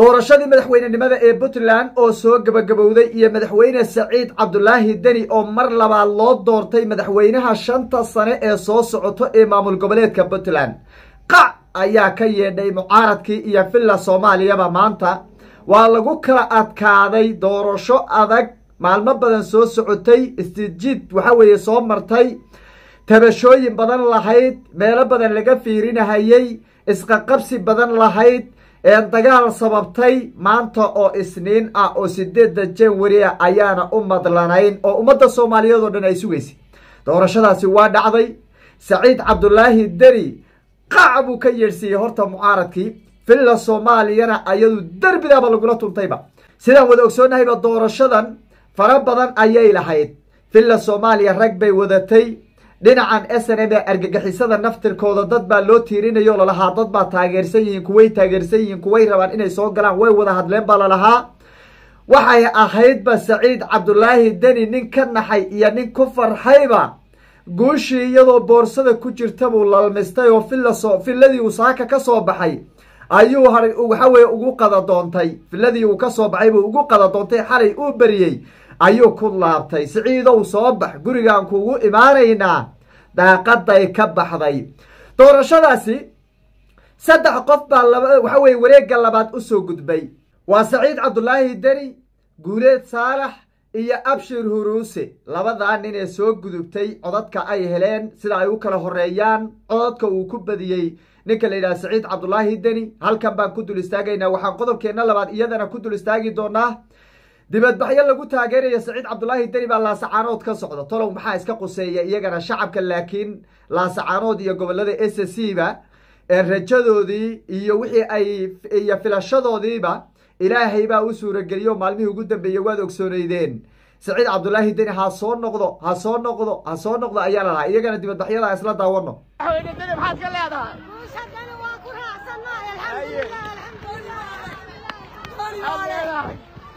doorashadii madaxweynenimada ee puntland oo soo gebagabowday iyo madaxweyne saciid cabdulaahi deni oo mar labaad loo doortay madaxweynaha shanta sane ee soo socoto ee maamul goboleedka puntland qac ayaa ka yeedhay mucaaradkii iyo villa soomaaliyaba maanta waa lagu kala adkaaday doorasho adag maalmo badan soo socotay istijid waxa weeye soo martay tabashooyin badan lahayd meelo badan laga fiirinahayey isqaqabsi badan lahayd dagaal sababtay maanta oo isniin ah oo sideedda janwaria ayaana u madlanayn oo ummadda soomaaliyeed oo dhan ay sugaysay doorashadaasi waa dhacday saciid cabdulaahi deri qac buu ka yeedhsiiyey horta mucaaradkii villa soomaaliyana ayadu derbidaaba lagula tuntayba sidaan wada ogsoonahayba doorashadan fara badan ayay lahayd villa soomaaliya rag bay wadatay dhinacan s n m snada argagixisada naftirkooda dad baa loo tiirinayo lalahaa dad baa taageersan yihiin kuway taageersan yihiin kuway rabaan inay soo galaan way wada hadleen baa lalahaa waxay ahaydba saciid cabdulaahi deni nin ka naxay iyo nin ku farxayba guushii iyadoo boorsada ku jirta buu lalmistay oo filasoo filladii uu saaka ka soo baxay ayuu waxa weye ugu qada doontay filladii uu kasoo baxay buu ugu qada doontay xalay uu beriyey ayuu ku laabtay saciidow soo bax gurigaan kuugu imaanaynaa daaqaday ka baxday doorashadaasi saddex qof baa waxa weye wareegga labaad usoo gudbay waa saciid cabdulaahi deni guuleed saalax iyo abshir huruuse labadaa nin ee soo gudubtay codadka ay heleen sida ay u kala horeeyaan cododka uu ku badiyey ninka la yidhaha saciid cabdulaahi deni halkan baan ku dul istaagaynaa waxaan qodobkeenna labaad iyadana ku dul istaagi doonaa dibadbaxyo lagu taageeraya saciid cabdulaahi deri baa laasacaanood ka socda tolow maxaa iska quseeya iyagana shacabka laakiin laasacaanood iyo gobolada s c ba rajadoodii iyo wixii ay iyo filashadoodiiba ilaahay baa u suurageliyo maalmihii ugu dambeeya waad ogsooneydeen saciid cabdulaahi deni ha soo noqdo ha soo noqdo ha soo noqdo ayaa lalahaa iyagana dibadbaxyada isla daawano maxaad ka leedahay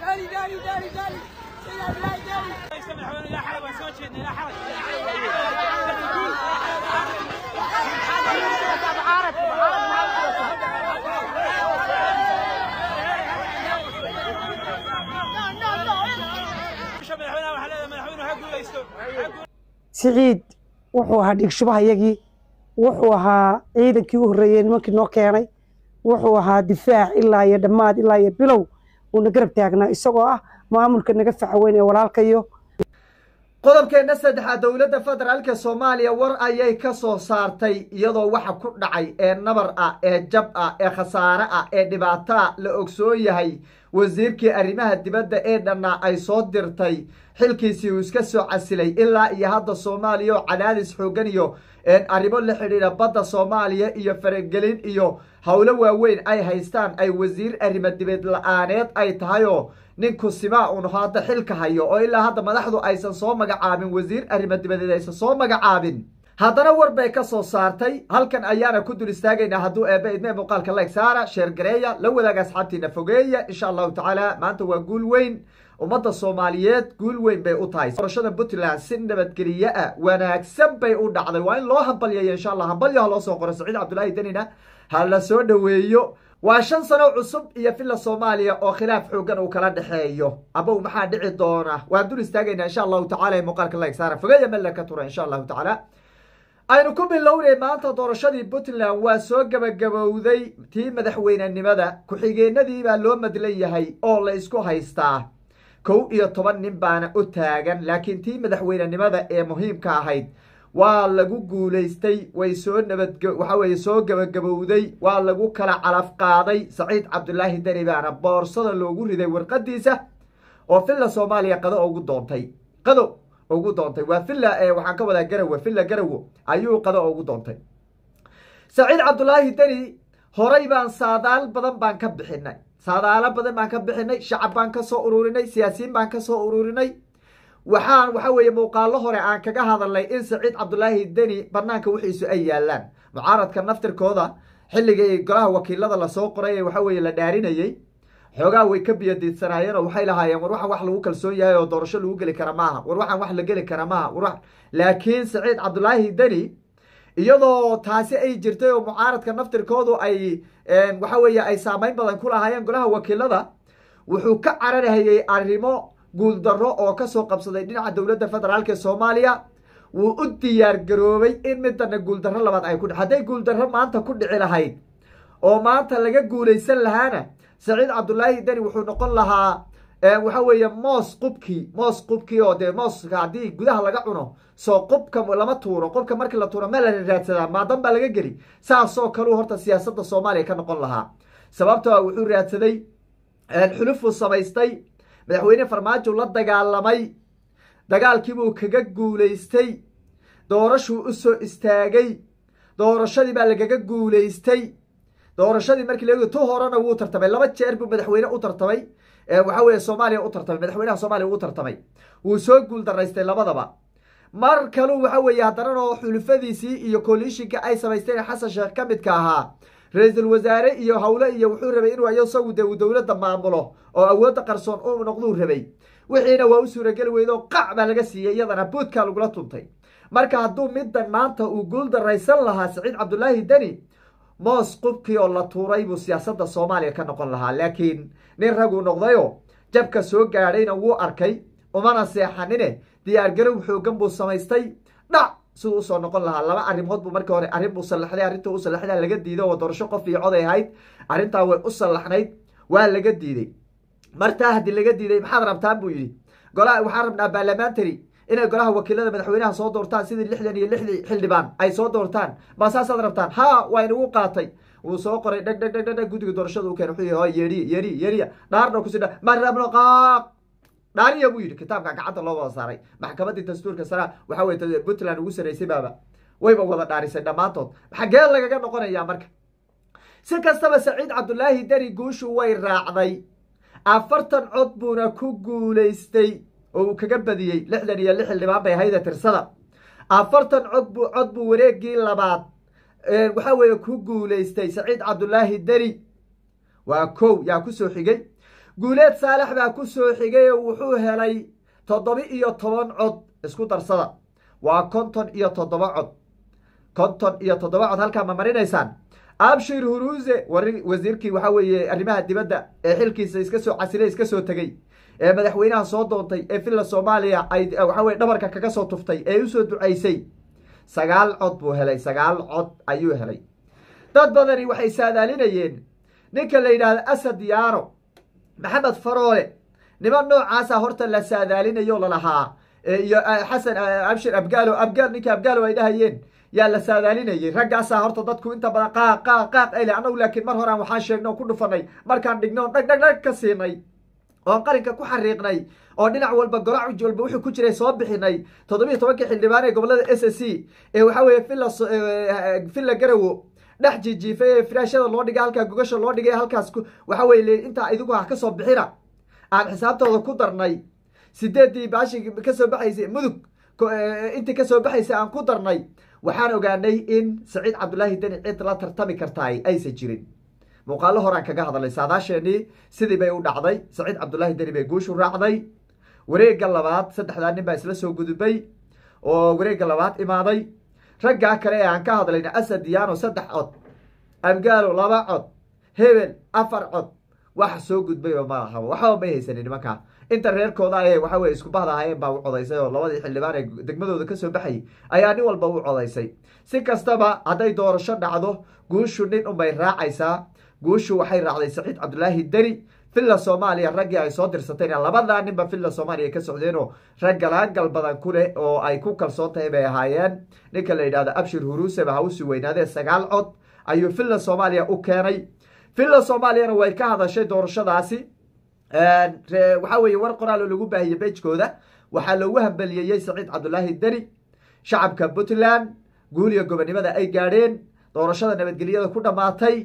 داري داري داري داري داري داري سعيد وحو هاديك شبه يجي وحو ها عيدك يهريين ممكن نوكيري وحو ها دفاع إلا يدماد إلا يبلو uuna garab taagnaa isagoo ah maamulka naga faca weyn ee walaalkayo qodobkeenna saddexaad dowladda federaalka soomaaliya war ayay ka soo saartay iyadoo waxa ku dhacay ee nabar ah ee jab ah ee khasaare ah ee dhibaataa ah la ogsoon yahay wasiirkii arrimaha dibadda ee dhannaa ay soo dirtay xilkiisii uu iska soo casilay ilaa iyo hadda soomaaliya oo cadaadis xoogan iyo arrimo la xidhiidha badda soomaaliya iyo faragelin iyo howlo waaweyn ay haystaan ay wasiir arrimo dibed la-aaneed ay tahay oo ninku simaa un hadda xilka hayo oo ilaa hadda madaxdu aysan soo magacaabin wasiir arrima dibadeed aysan soo magacaabin haddana warbay bay ka soo saartay halkan ayaana ku dul istaagaynaa hadduu eebbe idmee muuqaalka layg saara sheer gareeya la wadaaga asxaabtiina fogeeya insha allahu tacaala maanta waa guul weyn ummadda soomaaliyeed guul weyn bay u tahay doorashada puntland si nabadgeliye ah wanaagsan bay u dhacday waa in loo hambalyayo insha allah hambalyo ha loo soo qoro saciid cabdullaahi denina ha la soo dhoweeyo waa shan sano cusub iyo filla soomaaliya oo khilaaf xoogan uu kala dhexeeyo abow maxaa dhici doona waan dul istaagaynaa insha allahu tacala ee muuqaalka layg saara fogeeya mella ka tura insha allahu tacaala aynu ku bilownay maanta doorashadii puntland waa soo gebagabowday tii madaxweynenimada ku-xigeenadii baa loo madlan yahay oo la ysku haystaa kow iyo toban nin baana u taagan laakiin tii madaxweynenimada ee muhiimka ahayd waa lagu guulaystay way soo nabad soo gebagabowday waa lagu kala calaf qaaday saciid cabdulaahi deni baana boorsada loogu riday warqadiisa oo filla soomaaliya qado ugu doontay qado ugu doontay waa villa eh, waxaan ka wadaa garowe villa garowo ayuu qado ugu doontay saciid cabdulaahi deni horay baan saadaal badan baan ka bixinay saadaalo badan baan ka bixinay shacab baan kasoo ururinay siyaasiyiin baan kasoo ururinay waxaan waxa weeye muuqaalo hore aan kaga hadalnay in saciid cabdulaahi deni banaanka wixiisu ay yaalaan mucaaradka naftirkooda xilligai golaha wakiilada lasoo qoray ee waxa weeye la dhaarinayey xoogaa way ka biyadiidsanaayeeno waxay lahaayeen war waxaan wax lagu kalsoon yahay oo doorasho lagu geli kara maaha war waxaan wax la geli kara maaha war laakiin saciid cabdulaahi deni iyadoo taasi ay jirtay oo mucaaradka naftirkoodu ay waxa weeye ay saamayn badan ku lahaayeen golaha wakiilada wuxuu ka cararhayay arrimo guuldarro oo kasoo qabsaday dhinaca dowladda federaalka soomaaliya wuu u diyaargaroobay in midana guuldarro labaad ay ku kudhe hadday guuldarro maanta ku dhici lahayd oo maanta laga guulaysan lahaana saciid cabdulaahi dani wuxuu noqon lahaa eh, waxa weeye moos qubkii moos qubkii oo dee mooska haddii gudaha laga cuno soo qubka lama tuuro qubka markii la tuuro ma la raadsadaa maadan baa laga geli saasoo kaleu horta siyaasadda soomaaliya ka noqon lahaa sababtoo wuxuu raadsaday eh, xulufuu samaystay madaxweyne farmaajo la dagaalamay dagaalkiibuu kaga guulaystay doorashuu usoo istaagay doorashadii baa lagaga guulaystay doorashadii markii la tu horena wuu tartamay laba jeer buu madaxweyne u tartamay waxa soomaaliya u tartamay madaxweynaha soomaliya u tartamay wuu soo guul daraystay labadaba mar kaluu waxa weeye haddanano xulufadiisii iyo koalishinka ay samaysteen xasan sheekh ka midka ahaa ra-iisul wasaare iyo howle iyo wuxuu rabay inuu ayo isagu dee uu dowladda maamulo oo awoodda qarsoon u noqduu rabay wixiina waa u suurageli weydo qac baa laga siiyey iyadana buudkaa lagula tuntay marka hadduu middan maanta uu guul daraysan lahaa saciid cabdulaahi deni moos qubkii oo la tuuray buu siyaasadda soomaaliya ka noqon lahaa laakiin nin raguu noqdayo jabka soo gaadhayna wuu arkay umana seexanine diyaargarow xoogan buu samaystay dhac siduu usoo noqon lahaa laba arrimood buu markii hore arrin buu sallaxday arrinta u sallaxdaa laga diiday oo doorasho qof coday ahayd arrintaa way u sallaxnayd waa laga diiday martaa haddii laga diiday maxaad rabtaan buu yidhi golaha waxaan rabnaa baarlamentary inay golaha wakiilada madaxweynaha soo doortaan sidii lixdan iyo lixdii xildhibaan ay soo doortaan ma saasaad rabtaan ha waa inugu qaatay wuu soo qoray dheg dheg dheg dheg guddiga doorashada u keenay wuxuu yahay yeri yeri yeriya dhaarna kusi dha marabno qaaq dhaariya buu yidhi kitaabka gacanta loo wada saaray maxkamaddii dastuurka saraa waxaa wey puntland ugu saraysay baaba wayba wada dhaarisay dhammaantood xaggee lagaga noqonayaa marka si kastaba saciid cabdulaahi deri guushu way raacday afartan cod buuna ku guulaystay oo uu kaga badiyey lixdan iyo lix xildhibaan bay hayda tirsada afartan codb cod buu wareegii labaad waxaa weeye ku guulaystay saciid cabdulaahi deri waa kow yaa kusoo xigay guuleed saalax baa ku soo xigay oo wuxuu helay toddoba iyo toban cod isku darsada waa konton iyo toddoba cod konton iyo toddoba cod halkaa ma marinaysaan abshir huruuse wasiirkii waxaa weeye arrimaha dibadda ee xilkiisa iska soo casilay iska soo tegey ee madaxweynaha soo doontay ee villa soomaaliya ay waxa dhabarka kaga soo tuftay ee usoo ducaysay sagaal cod buu helay sagaal cod ayuu helay dad badani waxay saadaalinayeen ninka la yidhaahdo asad yaaro maxamed faroole niman noocaasa horta la saadaalinayo lalahaa iyo xasan abshir abgaalo abgaal ninka abgaalo ay dhahayeen yaa la saadaalinayay raggaasaa horta dadku inta badan qaaq qaaq qaaq ay leh annagu laakiin mar horaan waxaan sheegnay ku dhufanay markaan dhignoon dhag dhag dhag ka siinay oon qarinka ku xariiqnay oo dhinac walba golaacuj walba wuxuu ku jiray soo bixinay toddobiiy tobankii xildhibaan ee gobolada s c ee waxa weeye villa garawo dhex jijiifay ee firaashada loo dhigay halkaa gogasha loo dhigay halkaas waxaa weye intaa idigu ha ah ka soo bixina aan xisaabtooda ku darnay sideeddii baashi kasoo baxaysay mudug intii kasoo baxaysay aan ku darnay waxaan ogaanay in saciid cabdulaahi deni cid la tartami kartaay aysan jirin muuqaallo horaan kaga hadalnay saadaasheenii sidii bay u dhacday saciid cabdulaahi deni bay guushu raacday wareegga labaad saddexdaa nin baa isla soo gudubay oo wareegga labaad imaaday raggaa kale ee aan ka hadlayna asad yaano saddex cod abgaalo laba cod hebel afar cod wax soo gudbayba ma lahabo waxba may haysanin nimankaa inta reerkooda ayay waxa weye bahda ahaayeen baa u codaysay oo labadii xildhibaan ee degmadooda kasoo baxayay ayaa nin walba u codaysay si kastaba hadday doorasho dhacdo guushu nin unbay raacaysaa guushu waxay raacday saciid cabdulaahi deri villa soomaaliya raggii ay soo dirsateen labadaa ninba villa soomaaliya ka socdeenoo rag galaangal badan kuleh oo ay ku kalsoon tahay bay ahaayeen ninka la yidhahdo abshir huruuseba ha usii weynaadee sagaal cod ayuu villa soomaaliya u keenay villa soomaaliyana way ka hadashay doorashadaasi waxaa weeye war qoraalo lagu baahiyey beejkooda waxaa loogu hambaliyeeyey saciid cabdulaahi deri shacabka puntland guul gobonimada ay gaadheen doorashada nabadgelyada ku dhammaatay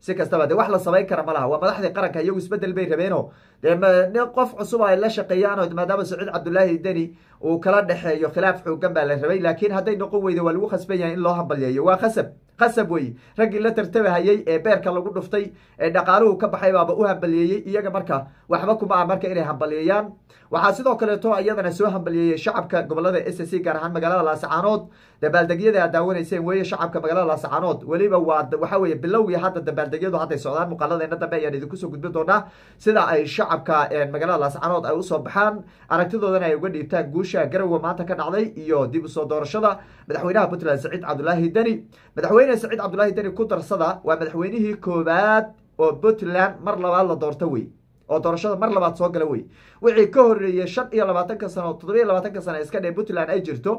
si kastaba de wax la samayn kara malaha waa madaxdii qaranka iyagu isbedel bay rabeeno de nin qof cusub ay la shaqeeyaano maadaama saciid cabdulaahi deni uu kala dhexeeyo khilaaf xoogan baa la rabay laakiin hadday noqon weyda waa lagu khasban yahay in loo hambalyeeyo waa khasab qasab weye raggii la tartabahayey ee beerka lagu dhuftay ee dhaqaaluhu ka baxay baaba u hambaliyeeyey iyaga marka waxba kumaa marka inay hambaliyeeyaan waxaa sidoo kaleeto iyadana soo hambaliyeeyey shacabka gobolada s c gaar ahaan magaalada laasacaanood dabaaldegyada aad daawanayseen weeye shacabka magaalada laasacaanood weliba waa waxaweye bilowgii hadda dabaaldegyadu hadday socdaan muuqaaladeena dambe ayaan idinku soo gudbin doonaa sida ay shacabka magaalada laascaanood ay usoo baxaan aragtidoodana ay uga dhiibtaan guusha garowe maanta ka dhacday iyo dib usoo doorashada madaxweynaha puntland saciid cabdulaahi deni madaxweyne madaxweyne saciid cabdulaahi deni ku darsada waa madaxweynihii koowaad oo puntland mar labaad la doorta wey oo doorashada mar labaad soo gala wey wixii ka horreeyey shan iyo labaatanka sano toddobiiyo labaatanka sano iska dhee puntland ay jirto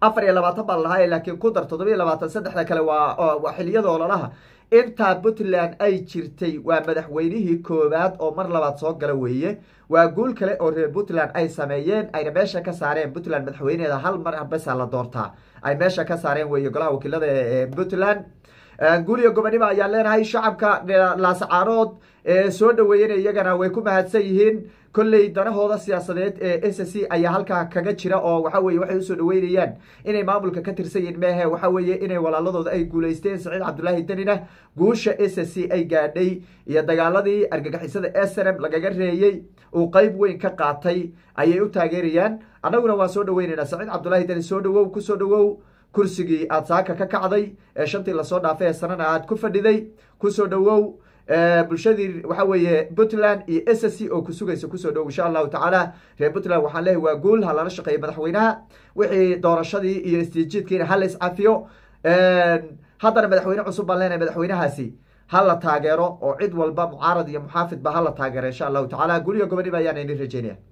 afar iyo labaatan baa lalahaa laakiin ku dar toddobiiyo labaatan saddexda kale waa xiliyada lalaha intaa puntland ay jirtay waa madaxweynihii koowaad oo mar labaad soo gala weeye waa guul kale oo reer puntland ay sameeyeen ayna meesha ka saareen puntland madaxweyneheeda hal mar besa la doortaa ay meesha ka saareen weeye golaha wakiilada ee puntland guryo gobaniba ayaa leenahay shacabka laascaarood soo dhaweeyena iyagana way ku mahadsan yihiin kolley danahooda siyaasadeed ee s c ayaa halkaa kaga jira oo waxaweye waxay usoo dhaweynayaan inay maamulka ka tirsan yihin meehe waxa inay walaaladooda ay guulaysteen saciid cabdulaahi danina guusha s c ay gaadhay iyo dagaaladii argagixisada s n m lagaga reeyey uu qeyb weyn ka qaatay ayay u taageerayaan annaguna waan soo dhaweynayna saciid cabdulaahi dani soo dhawow kusoo soo dhawow kursigii aad saaka ka kacday ee shantii lasoo dhaafay ee sanana aad ku fadhiday kusoo dhawow bulshadii waxa weeye puntland iyo s c oo ku sugaysa kusoo dhow insha allahu tacaala reer puntland waxaan leehay waa guul ha lala shaqeeyo madaxweynaha wixii doorashadii iyo istiijiidkiina ha la iscafiyo haddana madaxweyne cusub baan leenahay madaxweynahaasi ha la taageero oo cid walba mucaarad iyo muxaafid ba ha la taageero insha allahu tacaala guryo goboni ba ayaanayni rajeynaya